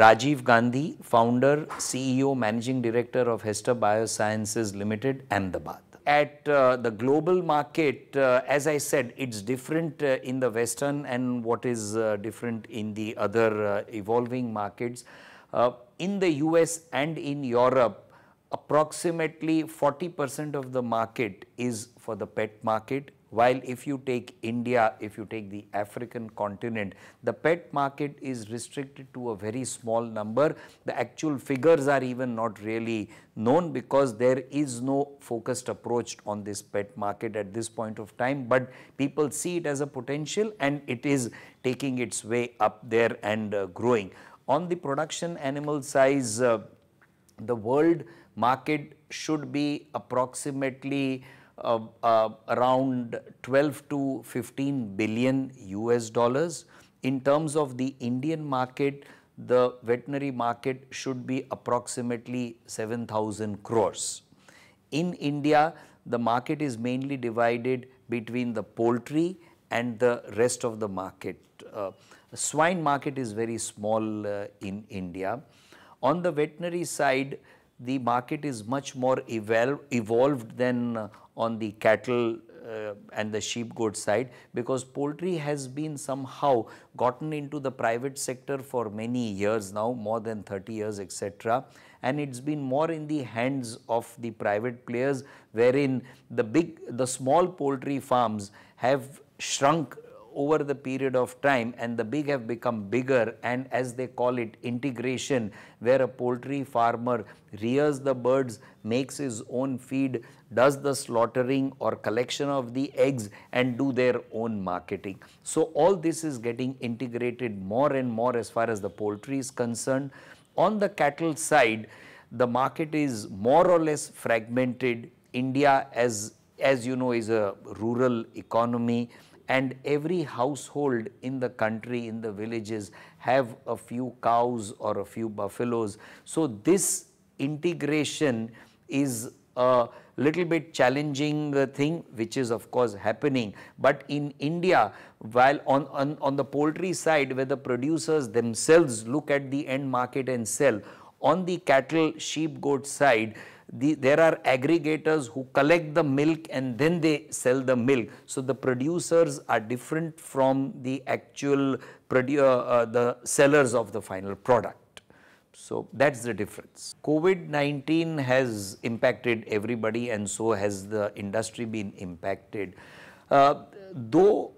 Rajiv Gandhi, founder, CEO, managing director of Hester Biosciences Limited, Ahmedabad. At uh, the global market, uh, as I said, it's different uh, in the Western and what is uh, different in the other uh, evolving markets. Uh, in the US and in Europe, approximately 40% of the market is for the pet market while if you take India, if you take the African continent, the pet market is restricted to a very small number. The actual figures are even not really known because there is no focused approach on this pet market at this point of time. But people see it as a potential and it is taking its way up there and uh, growing. On the production animal size, uh, the world market should be approximately uh, uh, around 12 to 15 billion US dollars. In terms of the Indian market, the veterinary market should be approximately 7,000 crores. In India, the market is mainly divided between the poultry and the rest of the market. Uh, swine market is very small uh, in India. On the veterinary side, the market is much more evolved than uh, on the cattle uh, and the sheep goat side because poultry has been somehow gotten into the private sector for many years now more than 30 years etc and it's been more in the hands of the private players wherein the big the small poultry farms have shrunk over the period of time and the big have become bigger and as they call it integration where a poultry farmer rears the birds, makes his own feed, does the slaughtering or collection of the eggs and do their own marketing. So all this is getting integrated more and more as far as the poultry is concerned. On the cattle side, the market is more or less fragmented. India as as you know is a rural economy and every household in the country, in the villages have a few cows or a few buffaloes. So this integration is a little bit challenging uh, thing which is of course happening but in India while on, on, on the poultry side where the producers themselves look at the end market and sell on the cattle sheep goat side the, there are aggregators who collect the milk and then they sell the milk. So the producers are different from the actual produ uh, uh the sellers of the final product. So that's the difference. COVID-19 has impacted everybody and so has the industry been impacted. Uh, though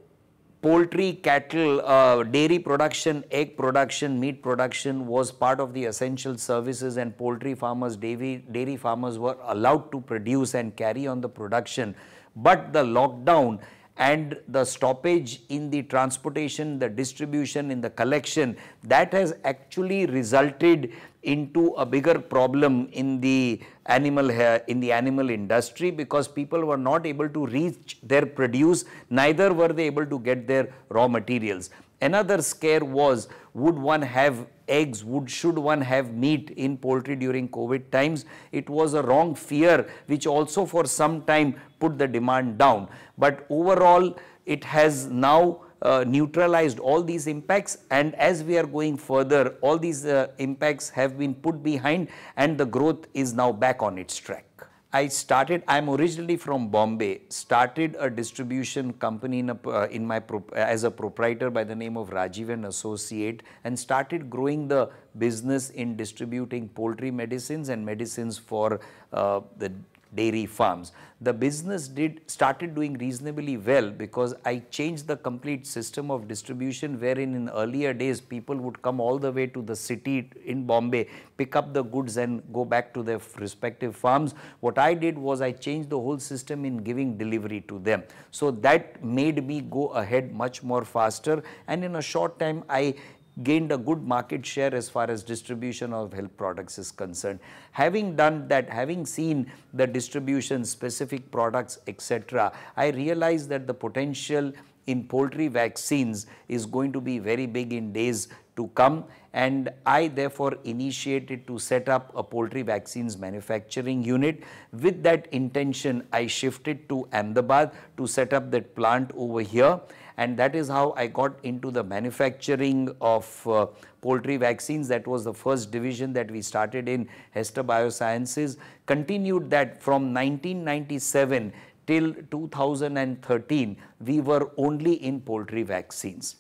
poultry, cattle, uh, dairy production, egg production, meat production was part of the essential services and poultry farmers, dairy, dairy farmers were allowed to produce and carry on the production. But the lockdown and the stoppage in the transportation, the distribution, in the collection, that has actually resulted into a bigger problem in the animal in the animal industry because people were not able to reach their produce, neither were they able to get their raw materials. Another scare was would one have eggs, would, should one have meat in poultry during COVID times? It was a wrong fear which also for some time put the demand down. But overall it has now uh, neutralized all these impacts and as we are going further all these uh, impacts have been put behind and the growth is now back on its track. I started, I'm originally from Bombay, started a distribution company in, a, uh, in my uh, as a proprietor by the name of Rajiv and Associate and started growing the business in distributing poultry medicines and medicines for uh, the dairy farms. The business did started doing reasonably well because I changed the complete system of distribution wherein in earlier days people would come all the way to the city in Bombay, pick up the goods and go back to their respective farms. What I did was I changed the whole system in giving delivery to them. So that made me go ahead much more faster and in a short time I gained a good market share as far as distribution of health products is concerned. Having done that, having seen the distribution, specific products, etc., I realized that the potential in poultry vaccines is going to be very big in days to come and I therefore initiated to set up a poultry vaccines manufacturing unit. With that intention, I shifted to Ahmedabad to set up that plant over here and that is how I got into the manufacturing of uh, poultry vaccines. That was the first division that we started in Hester Biosciences, continued that from 1997 till 2013, we were only in poultry vaccines.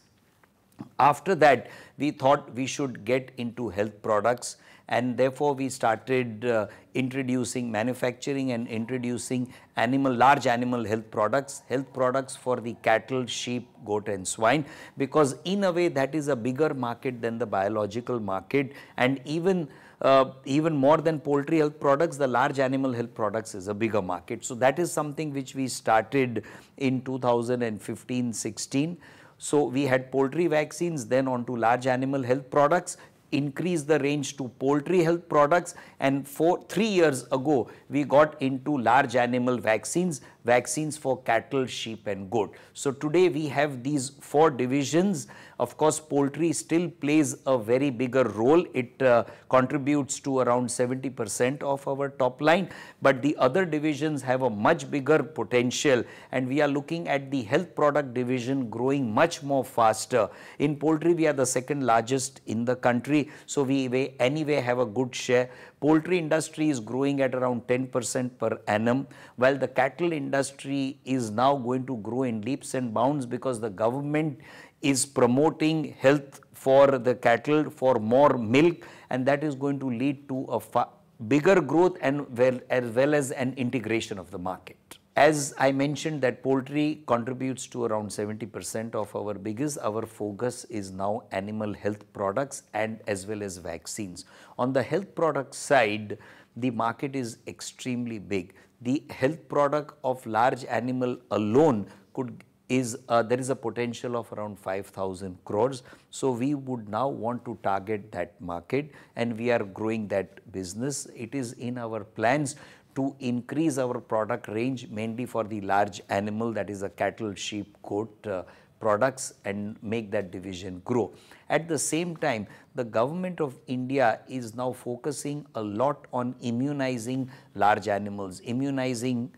After that, we thought we should get into health products and therefore we started uh, introducing manufacturing and introducing animal large animal health products health products for the cattle sheep goat and swine because in a way that is a bigger market than the biological market and even uh, even more than poultry health products the large animal health products is a bigger market so that is something which we started in 2015 16 so we had poultry vaccines, then onto large animal health products, increase the range to poultry health products and four, three years ago we got into large animal vaccines, vaccines for cattle, sheep and goat. So today we have these four divisions. Of course, poultry still plays a very bigger role. It uh, contributes to around 70% of our top line, but the other divisions have a much bigger potential and we are looking at the health product division growing much more faster. In poultry, we are the second largest in the country so we, anyway have a good share. Poultry industry is growing at around 10% per annum, while the cattle industry is now going to grow in leaps and bounds because the government is promoting health for the cattle for more milk and that is going to lead to a bigger growth and well, as well as an integration of the market. As I mentioned that poultry contributes to around 70% of our biggest, our focus is now animal health products and as well as vaccines. On the health product side, the market is extremely big. The health product of large animal alone could is uh, there is a potential of around 5,000 crores. So we would now want to target that market and we are growing that business. It is in our plans to increase our product range mainly for the large animal that is a cattle, sheep, goat uh, products and make that division grow. At the same time, the government of India is now focusing a lot on immunizing large animals, immunizing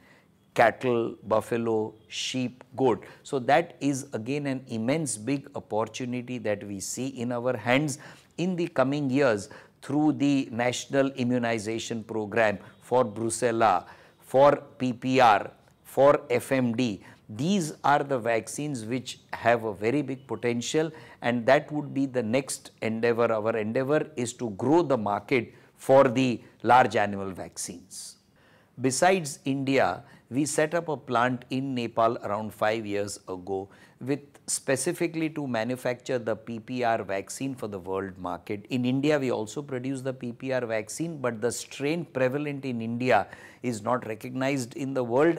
cattle, buffalo, sheep, goat. So that is again an immense big opportunity that we see in our hands in the coming years through the national immunization program for brucella, for PPR, for FMD. These are the vaccines which have a very big potential and that would be the next endeavor. Our endeavor is to grow the market for the large animal vaccines. Besides India, we set up a plant in Nepal around five years ago with specifically to manufacture the PPR vaccine for the world market. In India, we also produce the PPR vaccine, but the strain prevalent in India is not recognized in the world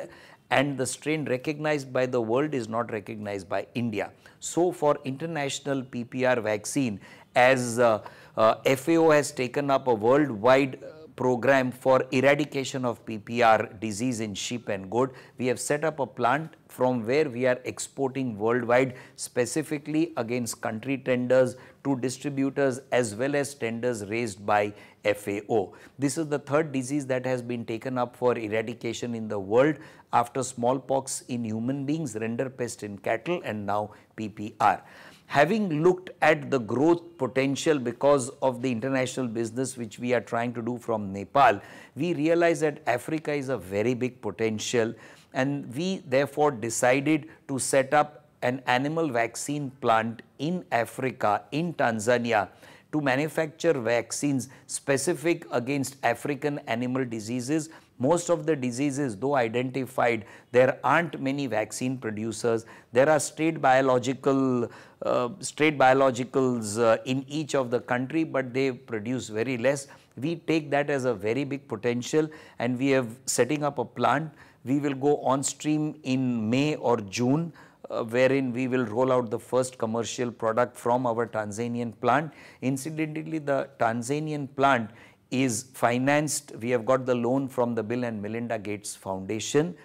and the strain recognized by the world is not recognized by India. So for international PPR vaccine, as uh, uh, FAO has taken up a worldwide program for eradication of PPR disease in sheep and goat. We have set up a plant from where we are exporting worldwide specifically against country tenders to distributors as well as tenders raised by FAO. This is the third disease that has been taken up for eradication in the world after smallpox in human beings, render pest in cattle and now PPR having looked at the growth potential because of the international business which we are trying to do from Nepal, we realized that Africa is a very big potential and we therefore decided to set up an animal vaccine plant in Africa, in Tanzania, to manufacture vaccines specific against African animal diseases most of the diseases, though identified, there aren't many vaccine producers. There are state biological, uh, state biologicals uh, in each of the country, but they produce very less. We take that as a very big potential and we have setting up a plant. We will go on stream in May or June. Uh, wherein we will roll out the first commercial product from our Tanzanian plant. Incidentally, the Tanzanian plant is financed. We have got the loan from the Bill and Melinda Gates Foundation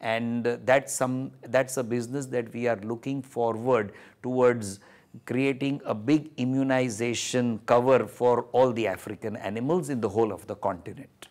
and that's some that's a business that we are looking forward towards creating a big immunization cover for all the African animals in the whole of the continent.